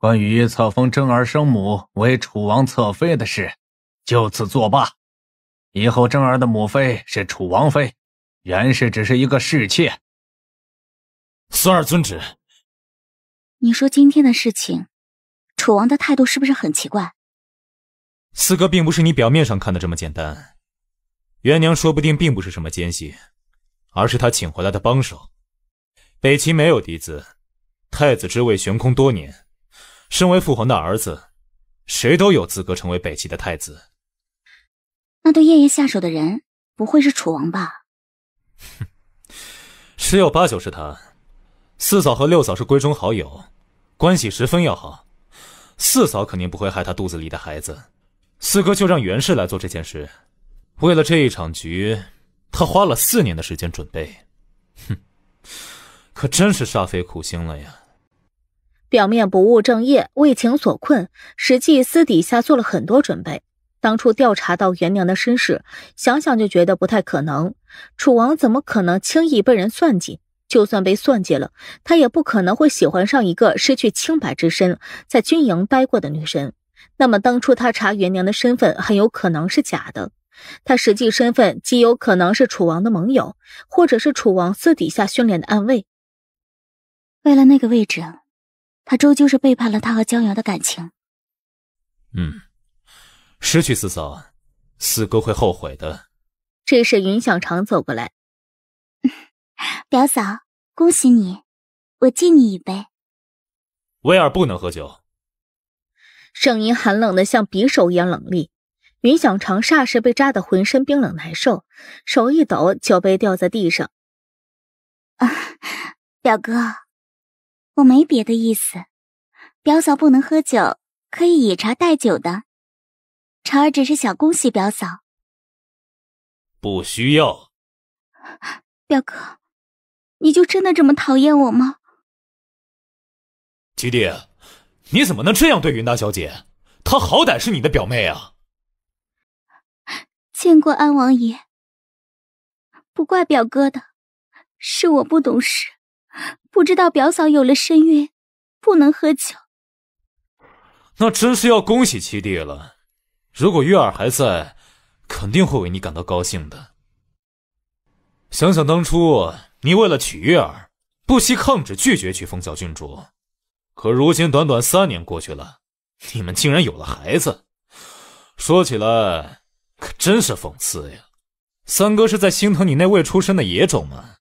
关于册封贞儿生母为楚王侧妃的事，就此作罢。以后贞儿的母妃是楚王妃，元氏只是一个侍妾。孙儿遵旨。你说今天的事情，楚王的态度是不是很奇怪？四哥并不是你表面上看的这么简单，元娘说不定并不是什么奸细，而是他请回来的帮手。北齐没有嫡子，太子之位悬空多年。身为父皇的儿子，谁都有资格成为北齐的太子。那对夜夜下手的人，不会是楚王吧？哼，十有八九是他。四嫂和六嫂是闺中好友，关系十分要好。四嫂肯定不会害她肚子里的孩子。四哥就让袁氏来做这件事。为了这一场局，他花了四年的时间准备。哼，可真是煞费苦心了呀。表面不务正业，为情所困，实际私底下做了很多准备。当初调查到元娘的身世，想想就觉得不太可能。楚王怎么可能轻易被人算计？就算被算计了，他也不可能会喜欢上一个失去清白之身在军营待过的女人。那么当初他查元娘的身份，很有可能是假的。他实际身份极有可能是楚王的盟友，或者是楚王私底下训练的暗卫。为了那个位置。他终究是背叛了他和江瑶的感情。嗯，失去四嫂，四哥会后悔的。这时，云想长走过来：“表嫂，恭喜你，我敬你一杯。”威尔不能喝酒，声音寒冷的像匕首一样冷厉。云想长霎时被扎得浑身冰冷难受，手一抖，酒杯掉在地上。啊，表哥。我没别的意思，表嫂不能喝酒，可以以茶代酒的。朝儿只是想恭喜表嫂。不需要，表哥，你就真的这么讨厌我吗？七弟，你怎么能这样对云大小姐？她好歹是你的表妹啊！见过安王爷，不怪表哥的，是我不懂事。不知道表嫂有了身孕，不能喝酒。那真是要恭喜七弟了。如果月儿还在，肯定会为你感到高兴的。想想当初，你为了娶月儿，不惜抗旨拒绝娶凤小郡主。可如今短短三年过去了，你们竟然有了孩子。说起来，可真是讽刺呀！三哥是在心疼你那未出生的野种吗？